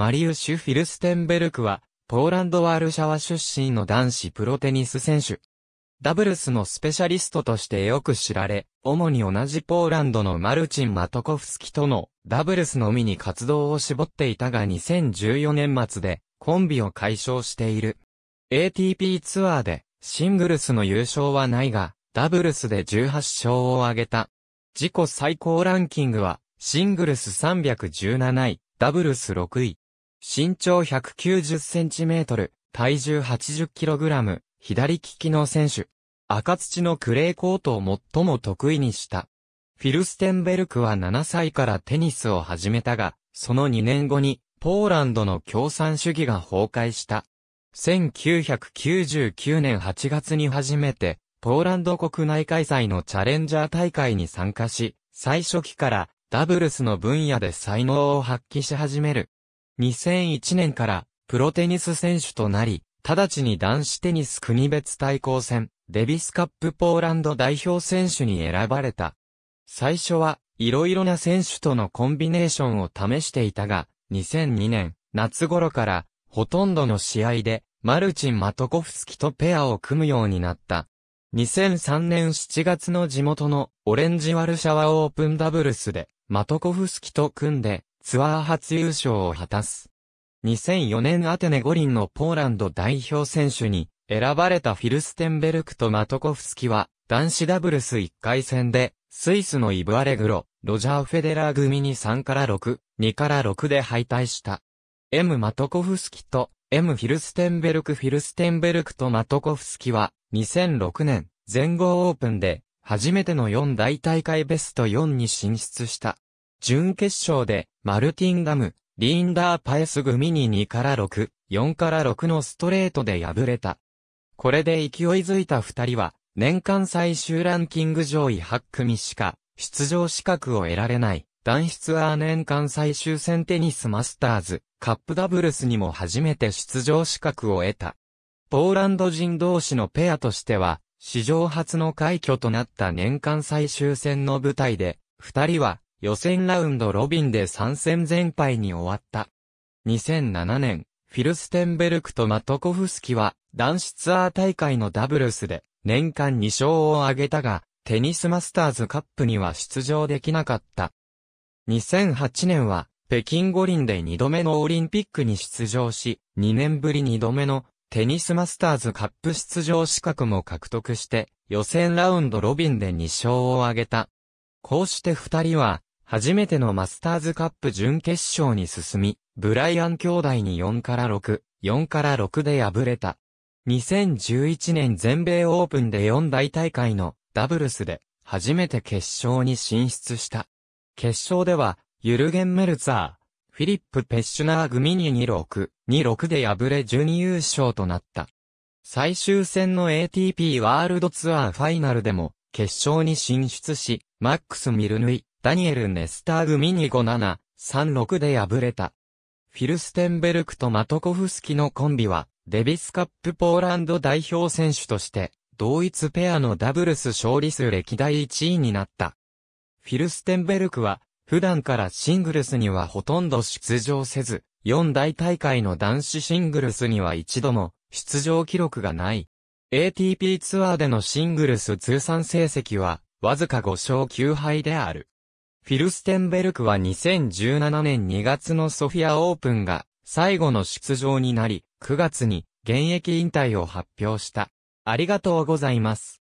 マリウシュ・フィルステンベルクは、ポーランド・ワールシャワ出身の男子プロテニス選手。ダブルスのスペシャリストとしてよく知られ、主に同じポーランドのマルチン・マトコフスキとのダブルスのみに活動を絞っていたが2014年末でコンビを解消している。ATP ツアーでシングルスの優勝はないが、ダブルスで18勝を挙げた。自己最高ランキングはシングルス317位、ダブルス6位。身長 190cm、体重 80kg、左利きの選手。赤土のクレーコートを最も得意にした。フィルステンベルクは7歳からテニスを始めたが、その2年後に、ポーランドの共産主義が崩壊した。1999年8月に初めて、ポーランド国内開催のチャレンジャー大会に参加し、最初期からダブルスの分野で才能を発揮し始める。2001年からプロテニス選手となり、直ちに男子テニス国別対抗戦、デビスカップポーランド代表選手に選ばれた。最初は、いろいろな選手とのコンビネーションを試していたが、2002年、夏頃から、ほとんどの試合で、マルチン・マトコフスキとペアを組むようになった。2003年7月の地元のオレンジワルシャワオープンダブルスで、マトコフスキと組んで、ツアー初優勝を果たす。2004年アテネ五輪のポーランド代表選手に選ばれたフィルステンベルクとマトコフスキは男子ダブルス1回戦でスイスのイブアレグロ、ロジャー・フェデラー組に3から6、2から6で敗退した。M・ マトコフスキと M・ フィルステンベルクフィルステンベルクとマトコフスキは2006年全豪オープンで初めての4大大会ベスト4に進出した。準決勝で、マルティンダム、リンダーパエス組に2から6、4から6のストレートで敗れた。これで勢いづいた二人は、年間最終ランキング上位8組しか、出場資格を得られない。男子ツアー年間最終戦テニスマスターズ、カップダブルスにも初めて出場資格を得た。ポーランド人同士のペアとしては、史上初の快挙となった年間最終戦の舞台で、二人は予選ラウンドロビンで3戦全敗に終わった。2007年、フィルステンベルクとマトコフスキは男子ツアー大会のダブルスで年間2勝を挙げたが、テニスマスターズカップには出場できなかった。2008年は北京五輪で2度目のオリンピックに出場し、2年ぶり2度目のテニスマスターズカップ出場資格も獲得して、予選ラウンドロビンで2勝を挙げた。こうして2人は、初めてのマスターズカップ準決勝に進み、ブライアン兄弟に4から6、4から6で敗れた。2011年全米オープンで4大大会のダブルスで初めて決勝に進出した。決勝では、ユルゲン・メルツァー、フィリップ・ペッシュナー組に26、26で敗れ準優勝となった。最終戦の ATP ワールドツアーファイナルでも決勝に進出し、マックス・ミルヌイ、ダニエル・ネスターグミニ5-7-3-6で敗れた。フィルステンベルクとマトコフスキのコンビは、デビスカップポーランド代表選手として、同一ペアのダブルス勝利数歴代1位になった。フィルステンベルクは、普段からシングルスにはほとんど出場せず、四大大会の男子シングルスには一度も出場記録がない。ATP ツアーでのシングルス通算成績は、わずか5勝9敗である。フィルステンベルクは2017年2月のソフィアオープンが最後の出場になり、9月に現役引退を発表した。ありがとうございます。